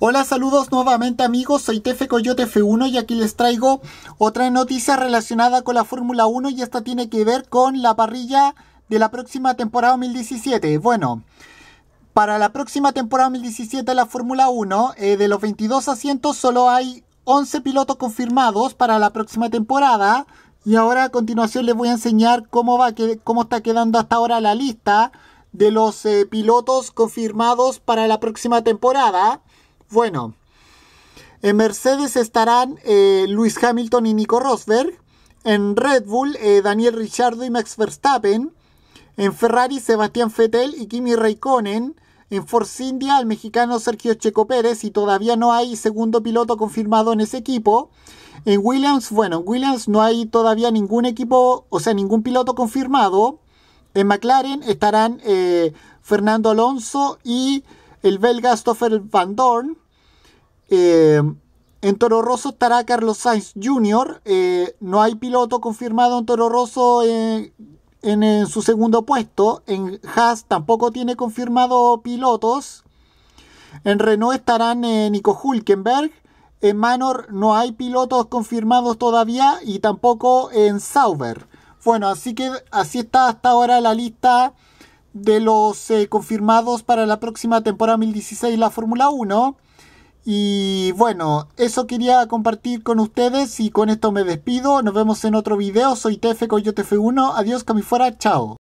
Hola, saludos nuevamente amigos, soy Tefe Coyote F1 y aquí les traigo otra noticia relacionada con la Fórmula 1 y esta tiene que ver con la parrilla de la próxima temporada 2017. Bueno, para la próxima temporada 2017 de la Fórmula 1, eh, de los 22 asientos solo hay 11 pilotos confirmados para la próxima temporada. Y ahora a continuación les voy a enseñar cómo, va, cómo está quedando hasta ahora la lista de los eh, pilotos confirmados para la próxima temporada. Bueno, en Mercedes estarán eh, Luis Hamilton y Nico Rosberg. En Red Bull, eh, Daniel Ricciardo y Max Verstappen. En Ferrari, Sebastián Fettel y Kimi Raikkonen. En Force India, el mexicano Sergio Checo Pérez. Y todavía no hay segundo piloto confirmado en ese equipo. En Williams, bueno, en Williams no hay todavía ningún equipo, o sea, ningún piloto confirmado. En McLaren estarán eh, Fernando Alonso y el belga Stoffel Van Dorn. Eh, en Toro Rosso estará Carlos Sainz Jr. Eh, no hay piloto confirmado en Toro Rosso eh, en, su segundo puesto. En Haas tampoco tiene confirmado pilotos. En Renault estarán Nico Hulkenberg. En Manor no hay pilotos confirmados todavía y tampoco en Sauber. Bueno, así que así está hasta ahora la lista de los eh, confirmados para la próxima temporada 2016 la Fórmula 1. Y bueno, eso quería compartir con ustedes y con esto me despido. Nos vemos en otro video. Soy Tefe Coyote Tefe 1 Adiós, fuera Chao.